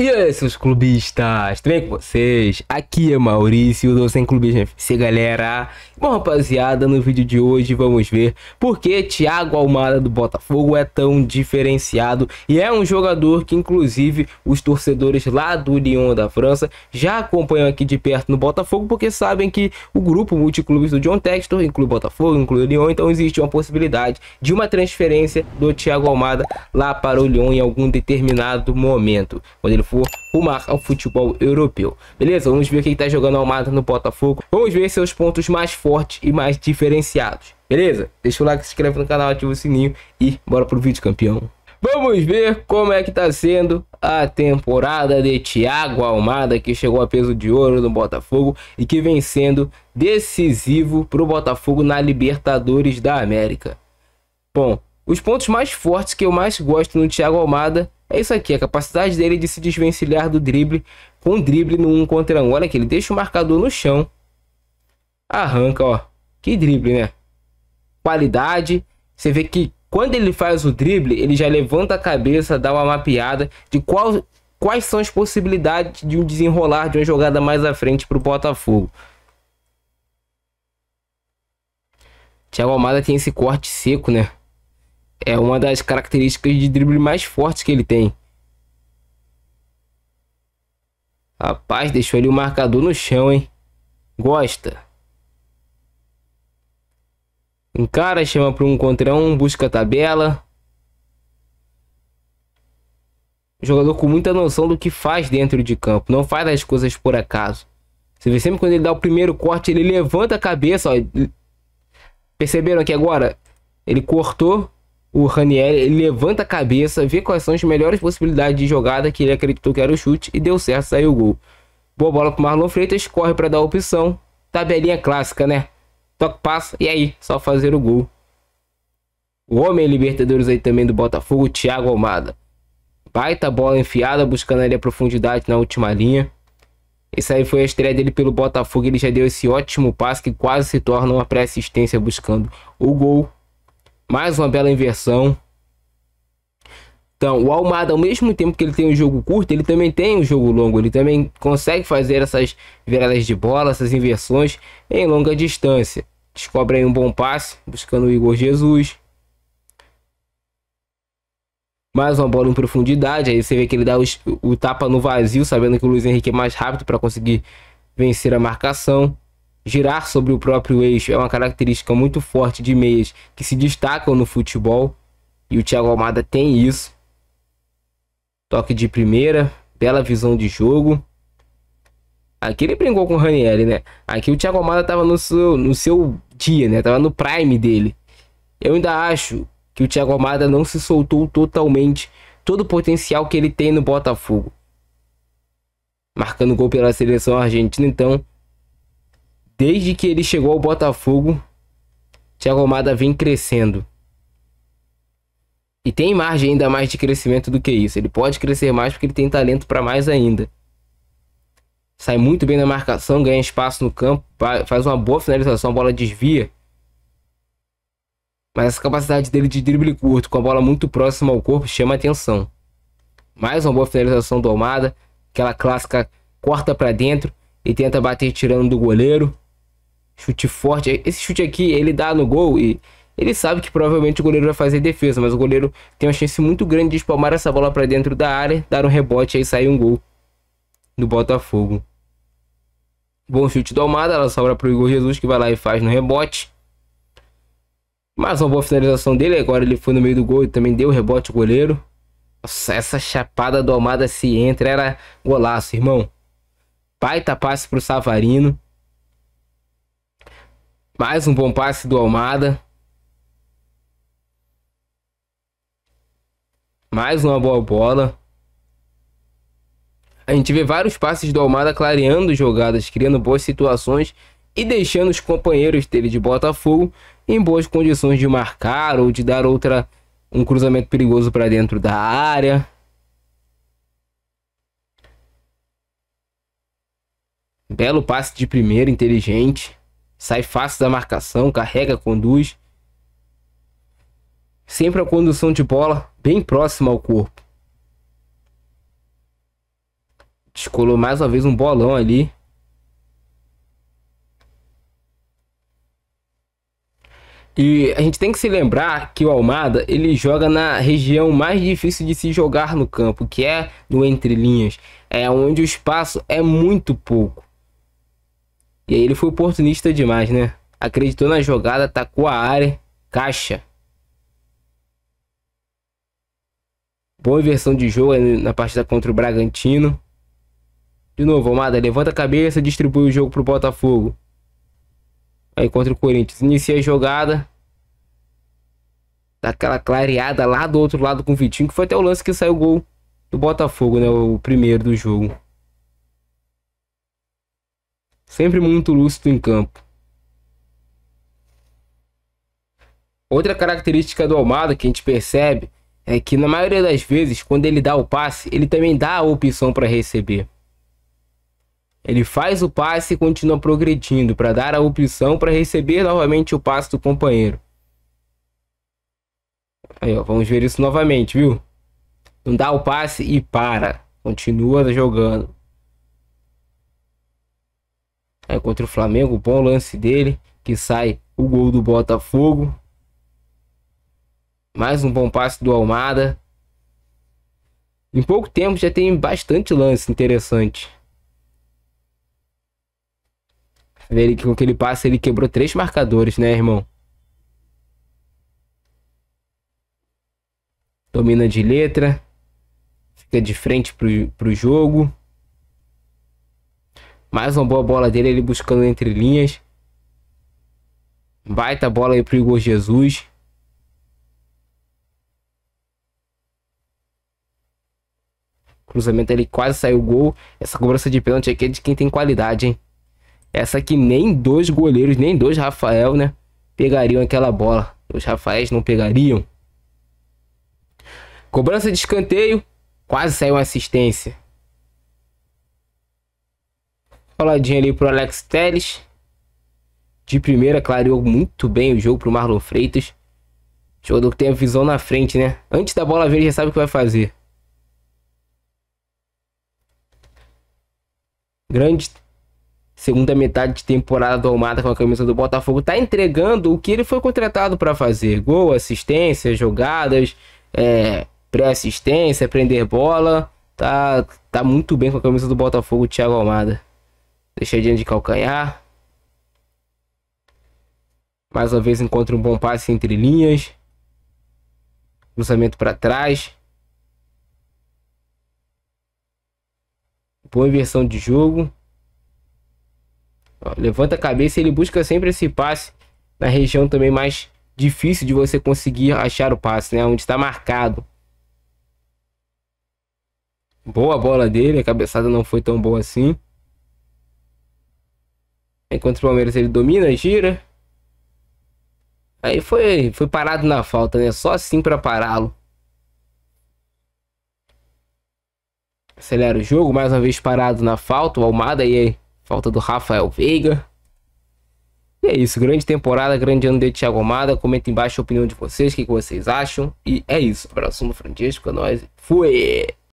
E aí, seus clubistas, tudo bem com vocês? Aqui é Maurício do Sem Clubismo FC, galera. Bom, rapaziada, no vídeo de hoje vamos ver por que Thiago Almada do Botafogo é tão diferenciado e é um jogador que, inclusive, os torcedores lá do Lyon da França já acompanham aqui de perto no Botafogo porque sabem que o grupo multiclubes do John Textor inclui Botafogo, inclui o Lyon, então existe uma possibilidade de uma transferência do Thiago Almada lá para o Lyon em algum determinado momento. Quando ele for rumar ao futebol europeu. Beleza? Vamos ver quem está jogando Almada no Botafogo. Vamos ver seus pontos mais fortes e mais diferenciados. Beleza? Deixa o like, se inscreve no canal, ativa o sininho e bora pro vídeo, campeão. Vamos ver como é que tá sendo a temporada de Thiago Almada, que chegou a peso de ouro no Botafogo e que vem sendo decisivo pro Botafogo na Libertadores da América. Bom, os pontos mais fortes que eu mais gosto no Thiago Almada é isso aqui, a capacidade dele de se desvencilhar do drible com drible no 1 um contra 1. Um. Olha que ele deixa o marcador no chão. Arranca, ó. Que drible, né? Qualidade. Você vê que quando ele faz o drible, ele já levanta a cabeça, dá uma mapeada de qual, quais são as possibilidades de um desenrolar de uma jogada mais à frente para o Botafogo. Thiago Almada tem esse corte seco, né? é uma das características de drible mais fortes que ele tem. Rapaz, deixou ele o marcador no chão, hein? Gosta. Encara, chama para um contra um, busca a tabela. Jogador com muita noção do que faz dentro de campo. Não faz as coisas por acaso. Você vê sempre quando ele dá o primeiro corte, ele levanta a cabeça. Ó. Perceberam aqui agora? Ele cortou, o Ranieri levanta a cabeça, vê quais são as melhores possibilidades de jogada que ele acreditou que era o chute e deu certo, saiu o gol. Boa bola pro Marlon Freitas, corre para dar a opção. Tabelinha clássica, né? Toque, passa e aí, só fazer o gol. O homem Libertadores aí também do Botafogo, Thiago Almada. Baita bola enfiada, buscando ali a profundidade na última linha. Esse aí foi a estreia dele pelo Botafogo. Ele já deu esse ótimo passe que quase se torna uma pré-assistência buscando o gol. Mais uma bela inversão. Então, o Almada, ao mesmo tempo que ele tem um jogo curto, ele também tem um jogo longo. Ele também consegue fazer essas viradas de bola, essas inversões em longa distância. Descobre aí um bom passe, buscando o Igor Jesus. Mais uma bola em profundidade. Aí você vê que ele dá o, o tapa no vazio, sabendo que o Luiz Henrique é mais rápido para conseguir vencer a marcação girar sobre o próprio eixo é uma característica muito forte de meias que se destacam no futebol. E o Thiago Almada tem isso. Toque de primeira, bela visão de jogo. Aqui ele brincou com o Ranieri, né? Aqui o Thiago Almada tava no seu, no seu dia, né? Tava no prime dele. Eu ainda acho que o Thiago Almada não se soltou totalmente todo o potencial que ele tem no Botafogo. Marcando gol pela seleção argentina, então Desde que ele chegou ao Botafogo, Thiago Almada vem crescendo. E tem margem ainda mais de crescimento do que isso. Ele pode crescer mais porque ele tem talento para mais ainda. Sai muito bem na marcação, ganha espaço no campo, faz uma boa finalização, a bola desvia. Mas essa capacidade dele de drible curto com a bola muito próxima ao corpo chama atenção. Mais uma boa finalização do Almada, aquela clássica corta para dentro e tenta bater tirando do goleiro chute forte. Esse chute aqui, ele dá no gol e ele sabe que provavelmente o goleiro vai fazer defesa, mas o goleiro tem uma chance muito grande de espalmar essa bola para dentro da área, dar um rebote e sair um gol do Botafogo. Bom chute do Almada, ela sobra para o Igor Jesus que vai lá e faz no rebote. Mais uma boa finalização dele, agora ele foi no meio do gol e também deu rebote o goleiro. Nossa, essa chapada do Almada se entra, era golaço, irmão. Baita passe para o Savarino. Mais um bom passe do Almada. Mais uma boa bola. A gente vê vários passes do Almada clareando jogadas, criando boas situações e deixando os companheiros dele de Botafogo em boas condições de marcar ou de dar outra um cruzamento perigoso para dentro da área. Belo passe de primeiro, inteligente sai fácil da marcação, carrega, conduz. Sempre a condução de bola bem próxima ao corpo. Descolou mais uma vez um bolão ali. E a gente tem que se lembrar que o Almada ele joga na região mais difícil de se jogar no campo, que é no entrelinhas, é onde o espaço é muito pouco. E aí ele foi oportunista demais, né? Acreditou na jogada, atacou a área, caixa. Boa inversão de jogo na partida contra o Bragantino. De novo, Almada, levanta a cabeça, distribui o jogo pro Botafogo. Aí contra o Corinthians. Inicia a jogada. Daquela clareada lá do outro lado com o Vitinho, que foi até o lance que saiu o gol do Botafogo, né? O primeiro do jogo. Sempre muito lúcido em campo. Outra característica do Almada que a gente percebe é que na maioria das vezes, quando ele dá o passe, ele também dá a opção para receber. Ele faz o passe e continua progredindo para dar a opção para receber novamente o passe do companheiro. Aí, ó, vamos ver isso novamente, viu? Não dá o passe e para. Continua jogando é, contra o Flamengo. Bom lance dele, que sai o gol do Botafogo. Mais um bom passe do Almada. Em pouco tempo já tem bastante lance interessante. Ver que com aquele passe ele quebrou três marcadores, né, irmão? Domina de letra. Fica de frente pro, pro jogo. Mais uma boa bola dele, ele buscando entre linhas. Baita bola aí pro Igor Jesus. Cruzamento ele quase saiu o gol. Essa cobrança de pênalti aqui é de quem tem qualidade, hein? Essa aqui nem dois goleiros, nem dois Rafael, né? Pegariam aquela bola. Os Rafaéis não pegariam. Cobrança de escanteio. Quase saiu uma assistência. Faladinha ali pro Alex Teles. De primeira, clareou muito bem o jogo pro Marlon Freitas. Jogador que tem a visão na frente, né? Antes da bola ver, já sabe o que vai fazer. Grande segunda metade de temporada do Almada com a camisa do Botafogo. Tá entregando o que ele foi contratado para fazer. Gol, assistência, jogadas, é, pré-assistência, prender bola. Tá, tá muito bem com a camisa do Botafogo, Thiago Almada. Deixadinha de calcanhar. Mais uma vez encontra um bom passe entre linhas. Cruzamento para trás. Boa inversão de jogo. Ó, levanta a cabeça ele busca sempre esse passe na região também mais difícil de você conseguir achar o passe, né? Onde está marcado. Boa bola dele, a cabeçada não foi tão boa assim enquanto o Palmeiras ele domina, gira. Aí foi, foi parado na falta, né? Só assim para pará-lo. Acelera o jogo, mais uma vez parado na falta. O Almada aí, falta do Rafael Veiga. E é isso, grande temporada, grande ano de Thiago Almada. Comenta embaixo a opinião de vocês, o que, que vocês acham. E é isso, abraço no Francisco, é nóis. Fui!